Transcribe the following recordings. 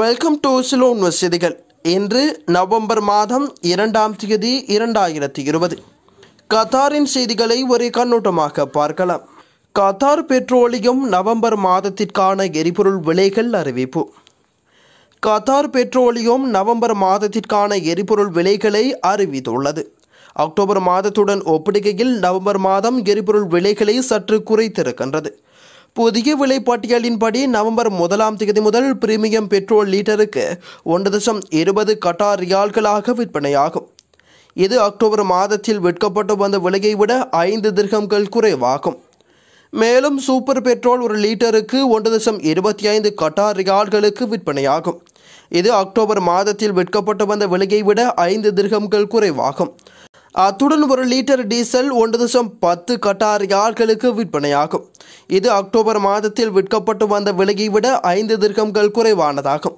welcome to Ceylon செய்திகள் இன்று November மாதம் இரண்டாம் தேதி இரண்டாயிரத்தி இருபது கத்தாரின் செய்திகளை ஒரு கண்ணோட்டமாக பார்க்கலாம் கத்தார் பெட்ரோலியம் நவம்பர் மாதத்திற்கான எரிபொருள் விலைகள் அறிவிப்பு கத்தார் பெட்ரோலியம் நவம்பர் மாதத்திற்கான எரிபொருள் விலைகளை அறிவித்துள்ளது அக்டோபர் மாதத்துடன் ஒப்பிடுகையில் நவம்பர் மாதம் எரிபொருள் விலைகளை சற்று குறைத்திருக்கின்றது புதிய விலைப்பட்டியலின்படி நவம்பர் முதலாம் தேதி முதல் பிரீமியம் பெட்ரோல் லீட்டருக்கு ஒன்று தசம் இருபது கட்டார் ரியால்களாக விற்பனையாகும் இது அக்டோபர் மாதத்தில் விற்கப்பட்டு வந்த விலையை விட ஐந்து திருகங்கள் குறைவாகும் மேலும் சூப்பர் பெட்ரோல் ஒரு லீட்டருக்கு ஒன்று தசம் இருபத்தி ஐந்து கட்டார் ரியால்களுக்கு விற்பனையாகும் இது அக்டோபர் மாதத்தில் விற்கப்பட்டு வந்த விலையை விட ஐந்து திருகங்கள் குறைவாகும் அத்துடன் ஒரு லிட்டர் டீசல் ஒன்று தசம் பத்து கட்டாரி யார்களுக்கு விற்பனையாகும் இது அக்டோபர் மாதத்தில் விற்கப்பட்டு வந்த விலையை விட ஐந்து திருக்கங்கள் குறைவானதாகும்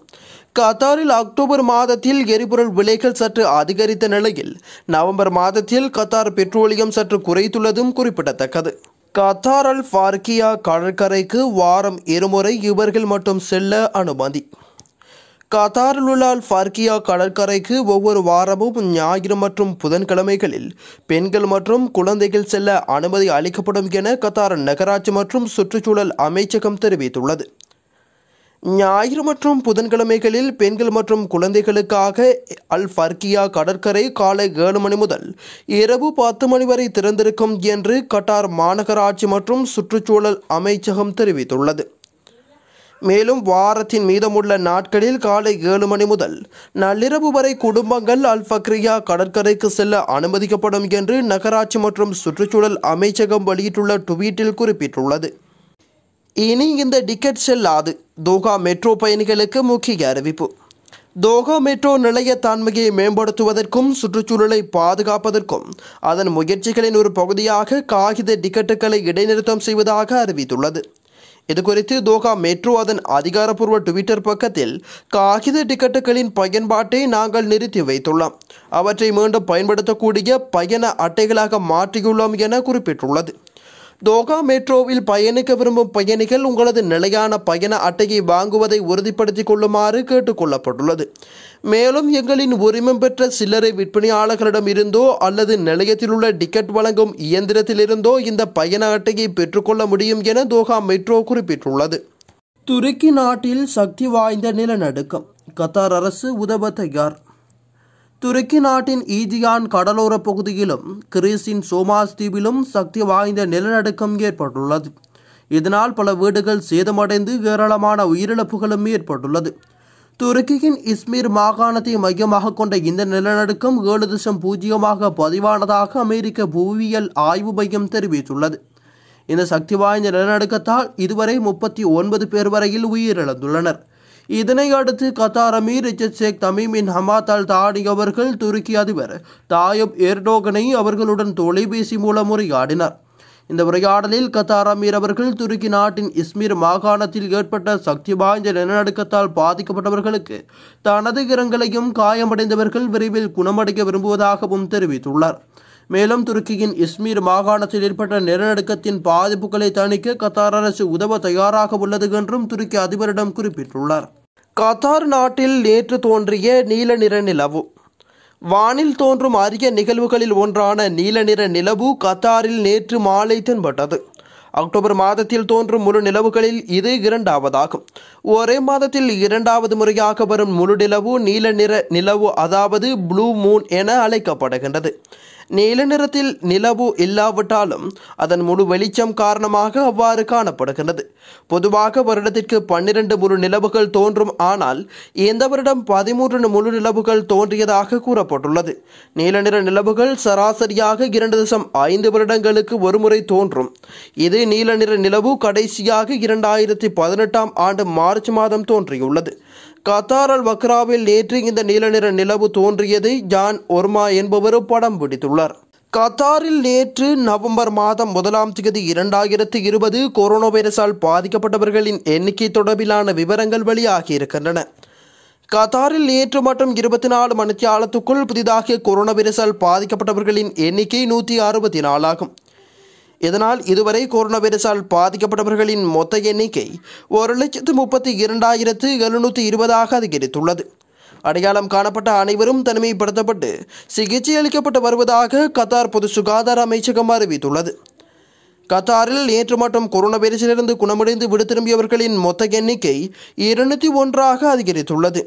கத்தாரில் அக்டோபர் மாதத்தில் எரிபொருள் விலைகள் சற்று அதிகரித்த நிலையில் நவம்பர் மாதத்தில் கத்தார் பெட்ரோலியம் சற்று குறைத்துள்ளதும் குறிப்பிடத்தக்கது கத்தார் அல் ஃபார்கியா கடற்கரைக்கு வாரம் இருமுறை இவர்கள் மட்டும் செல்ல அனுமதி கத்தாரிலுள்ளால் ஃபார்கியா கடற்கரைக்கு ஒவ்வொரு வாரமும் ஞாயிறு மற்றும் புதன்கிழமைகளில் பெண்கள் மற்றும் குழந்தைகள் செல்ல அனுமதி அளிக்கப்படும் என கத்தார் நகராட்சி மற்றும் சுற்றுச்சூழல் அமைச்சகம் தெரிவித்துள்ளது ஞாயிறு மற்றும் புதன்கிழமைகளில் பெண்கள் மற்றும் குழந்தைகளுக்காக அல் ஃபர்கியா கடற்கரை காலை ஏழு மணி முதல் இரவு பத்து மணி வரை திறந்திருக்கும் என்று கட்டார் மாநகராட்சி மற்றும் சுற்றுச்சூழல் அமைச்சகம் தெரிவித்துள்ளது மேலும் வாரத்தின் மீதமுள்ள நாட்களில் காலை ஏழு மணி முதல் நள்ளிரவு வரை குடும்பங்கள் அல்பக்ரியா கடற்கரைக்கு செல்ல அனுமதிக்கப்படும் என்று நகராட்சி மற்றும் சுற்றுச்சூழல் அமைச்சகம் வெளியிட்டுள்ள டுவீட்டில் குறிப்பிட்டுள்ளது இனி இந்த டிக்கெட் செல்லாது தோகா மெட்ரோ பயணிகளுக்கு முக்கிய அறிவிப்பு தோகா மெட்ரோ நிலைய தன்மையை மேம்படுத்துவதற்கும் சுற்றுச்சூழலை பாதுகாப்பதற்கும் அதன் முயற்சிகளின் ஒரு பகுதியாக காகித டிக்கெட்டுகளை இடைநிறுத்தம் செய்வதாக அறிவித்துள்ளது இதுகுறித்து தோகா மெட்ரோ அதன் அதிகாரப்பூர்வ டுவிட்டர் பக்கத்தில் காகித டிக்கெட்டுகளின் பயன்பாட்டை நாங்கள் நிறுத்தி வைத்துள்ளோம் அவற்றை மீண்டும் பயன்படுத்தக்கூடிய பயண அட்டைகளாக மாற்றியுள்ளோம் என குறிப்பிட்டுள்ளது தோகா மெட்ரோவில் பயணிக்க விரும்பும் பயணிகள் உங்களது நிலையான பயண அட்டையை வாங்குவதை உறுதிப்படுத்திக் கொள்ளுமாறு கேட்டுக்கொள்ளப்பட்டுள்ளது மேலும் எங்களின் உரிமம் பெற்ற சில்லறை விற்பனையாளர்களிடம் இருந்தோ அல்லது நிலையத்தில் உள்ள டிக்கெட் வழங்கும் இயந்திரத்திலிருந்தோ இந்த பயண அட்டையை பெற்றுக்கொள்ள முடியும் என தோகா மெட்ரோ குறிப்பிட்டுள்ளது துருக்கி நாட்டில் சக்தி வாய்ந்த நிலநடுக்கம் கத்தார் அரசு உதவ தயார் துருக்கி நாட்டின் ஈஜியான் கடலோர பகுதியிலும் கிரீஸின் சோமாஸ் தீவிலும் சக்தி வாய்ந்த நிலநடுக்கம் ஏற்பட்டுள்ளது இதனால் பல வீடுகள் சேதமடைந்து ஏராளமான உயிரிழப்புகளும் ஏற்பட்டுள்ளது துருக்கியின் இஸ்மீர் மாகாணத்தை மையமாக கொண்ட இந்த நிலநடுக்கம் ஏழு தசம் பூஜ்ஜியமாக பதிவானதாக அமெரிக்க புவியியல் ஆய்வு மையம் தெரிவித்துள்ளது இந்த சக்தி வாய்ந்த நிலநடுக்கத்தால் இதுவரை முப்பத்தி ஒன்பது பேர் வரையில் உயிரிழந்துள்ளனர் இதனை அடுத்து கத்தார் அமீர் ரிச்சத் ஷேக் தமீமின் ஹமாத்தால் தாடி அவர்கள் துருக்கி அதிபர் தாயப் எர்டோகனை அவர்களுடன் தொலைபேசி மூலம் உரையாடினார் இந்த உரையாடலில் கத்தார் அமீர் அவர்கள் துருக்கி நாட்டின் இஸ்மீர் மாகாணத்தில் ஏற்பட்ட சக்தி வாய்ந்த நிலநடுக்கத்தால் பாதிக்கப்பட்டவர்களுக்கு தனது இரங்கலையும் காயமடைந்தவர்கள் விரைவில் குணமடைய விரும்புவதாகவும் தெரிவித்துள்ளார் மேலும் துருக்கியின் இஸ்மீர் மாகாணத்தில் ஏற்பட்ட நிலநடுக்கத்தின் பாதிப்புகளை தணிக்க கத்தார் அரசு உதவ தயாராக உள்ளது என்றும் துருக்கி அதிபரிடம் குறிப்பிட்டுள்ளார் கத்தார் நாட்டில் நேற்று தோன்றிய நீல நிற நிலவு வானில் தோன்றும் அரிய நிகழ்வுகளில் ஒன்றான நீல நிற நிலவு கத்தாரில் நேற்று மாலை தென்பட்டது அக்டோபர் மாதத்தில் தோன்றும் முழு நிலவுகளில் இது இரண்டாவதாகும் ஒரே மாதத்தில் இரண்டாவது முறையாக வரும் முழு நிலவு நீல நிற நிலவு அதாவது ப்ளூ மூன் என அழைக்கப்படுகின்றது நீல நிறத்தில் நிலவு இல்லாவிட்டாலும் அதன் முழு வெளிச்சம் காரணமாக அவ்வாறு காணப்படுகின்றது பொதுவாக வருடத்திற்கு பன்னிரண்டு முழு நிலவுகள் தோன்றும் ஆனால் இந்த வருடம் பதிமூன்று முழு நிலவுகள் தோன்றியதாக கூறப்பட்டுள்ளது நீல நிற நிலவுகள் சராசரியாக இரண்டு தசம் ஐந்து வருடங்களுக்கு ஒருமுறை தோன்றும் இது நீல நிற நிலவு கடைசியாக இரண்டாயிரத்தி பதினெட்டாம் ஆண்டு மார்ச் மாதம் தோன்றியுள்ளது கத்தார் அல் வக்ராவில் நேற்று இந்த நீல நிற நிலவு தோன்றியதை ஜான் ஒர்மா என்பவர் படம் பிடித்துள்ளார் கத்தாரில் நேற்று நவம்பர் மாதம் முதலாம் தேதி இரண்டாயிரத்து இருபது கொரோனா வைரஸால் பாதிக்கப்பட்டவர்களின் எண்ணிக்கை தொடர்பிலான விவரங்கள் வெளியாகியிருக்கின்றன கத்தாரில் நேற்று மற்றும் இருபத்தி நாலு காலத்துக்குள் புதிதாக கொரோனா வைரஸால் பாதிக்கப்பட்டவர்களின் எண்ணிக்கை நூற்றி அறுபத்தி நாலாகும் இதனால் இதுவரை கொரோனா வைரஸால் பாதிக்கப்பட்டவர்களின் மொத்த எண்ணிக்கை ஒரு லட்சத்து முப்பத்தி இரண்டாயிரத்து எழுநூற்றி இருபதாக அதிகரித்துள்ளது அடையாளம் காணப்பட்ட அனைவரும் தனிமைப்படுத்தப்பட்டு சிகிச்சை அளிக்கப்பட்டு வருவதாக கத்தார் பொது சுகாதார அமைச்சகம் அறிவித்துள்ளது கத்தாரில் நேற்று மட்டும் கொரோனா வைரஸிலிருந்து குணமடைந்து விடு திரும்பியவர்களின் மொத்த எண்ணிக்கை இருநூற்றி ஒன்றாக அதிகரித்துள்ளது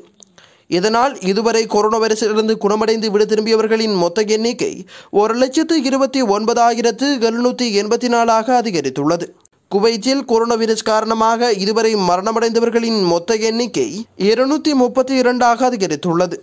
இதனால் இதுவரை கொரோனா வைரஸிலிருந்து குணமடைந்து விடு திரும்பியவர்களின் மொத்த எண்ணிக்கை ஒரு லட்சத்து இருபத்தி ஒன்பதாயிரத்து எழுநூற்றி எண்பத்தி நாலாக அதிகரித்துள்ளது குவைத்தில் கொரோனா வைரஸ் காரணமாக இதுவரை மரணமடைந்தவர்களின் மொத்த எண்ணிக்கை இருநூற்றி முப்பத்தி இரண்டாக அதிகரித்துள்ளது